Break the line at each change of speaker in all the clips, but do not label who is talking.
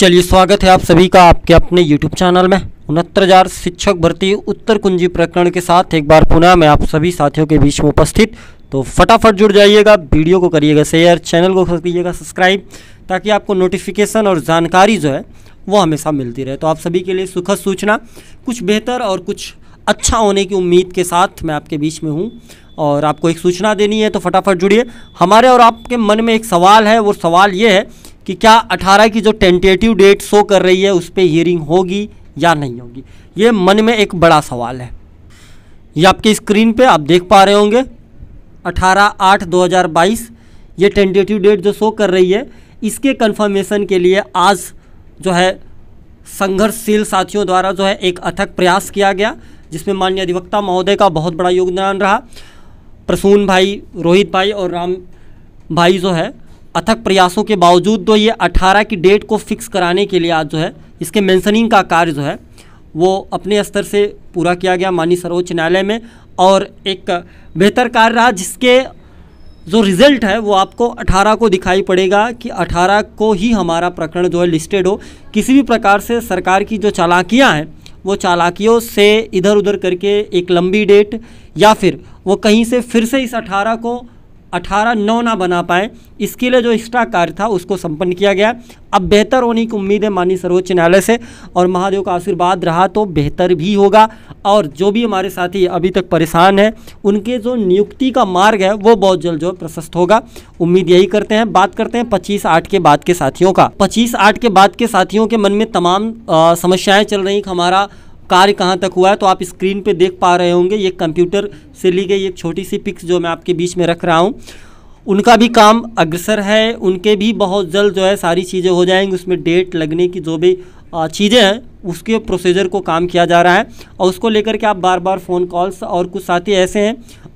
चलिए स्वागत है आप सभी का आपके अपने YouTube चैनल में उनहत्तर हजार शिक्षक भर्ती उत्तर कुंजी प्रकरण के साथ एक बार पुनः मैं आप सभी साथियों के बीच में उपस्थित तो फटाफट जुड़ जाइएगा वीडियो को करिएगा शेयर चैनल को करिएगा सब्सक्राइब ताकि आपको नोटिफिकेशन और जानकारी जो है वो हमेशा मिलती रहे तो आप सभी के लिए सुखद सूचना कुछ बेहतर और कुछ अच्छा होने की उम्मीद के साथ मैं आपके बीच में हूँ और आपको एक सूचना देनी है तो फटाफट जुड़िए हमारे और आपके मन में एक सवाल है वो सवाल ये है कि क्या 18 की जो टेंटेटिव डेट शो कर रही है उस पर हियरिंग होगी या नहीं होगी ये मन में एक बड़ा सवाल है ये आपके स्क्रीन पे आप देख पा रहे होंगे 18 आठ 2022 ये टेंटेटिव डेट जो शो कर रही है इसके कंफर्मेशन के लिए आज जो है संघर्षशील साथियों द्वारा जो है एक अथक प्रयास किया गया जिसमें माननीय अधिवक्ता महोदय का बहुत बड़ा योगदान रहा प्रसून भाई रोहित भाई और राम भाई जो है अथक प्रयासों के बावजूद तो ये 18 की डेट को फिक्स कराने के लिए आज जो है इसके मैंसनिंग का कार्य जो है वो अपने स्तर से पूरा किया गया माननीय सर्वोच्च न्यायालय में और एक बेहतर कार्य रहा जिसके जो रिज़ल्ट है वो आपको 18 को दिखाई पड़ेगा कि 18 को ही हमारा प्रकरण जो है लिस्टेड हो किसी भी प्रकार से सरकार की जो चालाकियाँ हैं वो चालाकियों से इधर उधर करके एक लंबी डेट या फिर वो कहीं से फिर से इस 18 को अठारह नौ ना बना पाए इसके लिए जो एक्स्ट्रा कार्य था उसको संपन्न किया गया अब बेहतर होने की उम्मीद है माननीय सर्वोच्च न्यायालय से और महादेव का आशीर्वाद रहा तो बेहतर भी होगा और जो भी हमारे साथी अभी तक परेशान हैं उनके जो नियुक्ति का मार्ग है वो बहुत जल्द जो प्रशस्त होगा उम्मीद यही करते हैं बात करते हैं पच्चीस आठ के बाद के साथियों का पच्चीस आठ के बाद के साथियों के मन में तमाम समस्याएँ चल रही हमारा कार्य कहाँ तक हुआ है तो आप स्क्रीन पे देख पा रहे होंगे ये कंप्यूटर से ली गई एक छोटी सी पिक्स जो मैं आपके बीच में रख रहा हूँ उनका भी काम अग्रसर है उनके भी बहुत जल्द जो है सारी चीज़ें हो जाएंगी उसमें डेट लगने की जो भी चीज़ें हैं उसके प्रोसीजर को काम किया जा रहा है और उसको लेकर के आप बार बार फ़ोन कॉल्स और कुछ साथी ऐसे हैं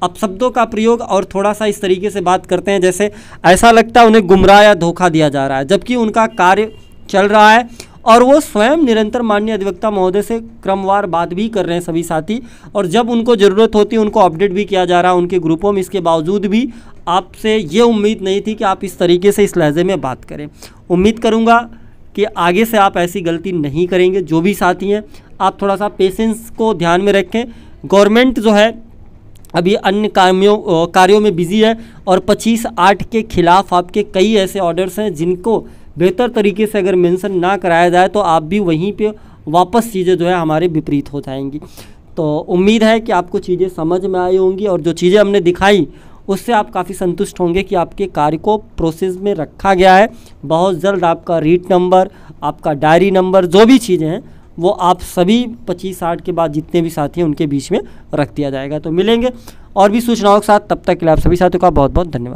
अपशब्दों का प्रयोग और थोड़ा सा इस तरीके से बात करते हैं जैसे ऐसा लगता है उन्हें गुमराह या धोखा दिया जा रहा है जबकि उनका कार्य चल रहा है और वो स्वयं निरंतर माननीय अधिवक्ता महोदय से क्रमवार बात भी कर रहे हैं सभी साथी और जब उनको ज़रूरत होती है उनको अपडेट भी किया जा रहा है उनके ग्रुपों में इसके बावजूद भी आपसे ये उम्मीद नहीं थी कि आप इस तरीके से इस लहजे में बात करें उम्मीद करूँगा कि आगे से आप ऐसी गलती नहीं करेंगे जो भी साथी हैं आप थोड़ा सा पेशेंस को ध्यान में रखें गवर्नमेंट जो है अभी अन्य कार्यों कार्यों में बिजी है और 25 आठ के खिलाफ आपके कई ऐसे ऑर्डर्स हैं जिनको बेहतर तरीके से अगर मेंशन ना कराया जाए तो आप भी वहीं पे वापस चीज़ें जो है हमारे विपरीत हो जाएंगी तो उम्मीद है कि आपको चीज़ें समझ में आई होंगी और जो चीज़ें हमने दिखाई उससे आप काफ़ी संतुष्ट होंगे कि आपके कार्य को प्रोसेस में रखा गया है बहुत जल्द आपका रीट नंबर आपका डायरी नंबर जो भी चीज़ें हैं वो आप सभी पच्चीस साठ के बाद जितने भी साथी हैं उनके बीच में रख दिया जाएगा तो मिलेंगे और भी सूचनाओं के साथ तब तक के लिए आप सभी साथियों का बहुत बहुत धन्यवाद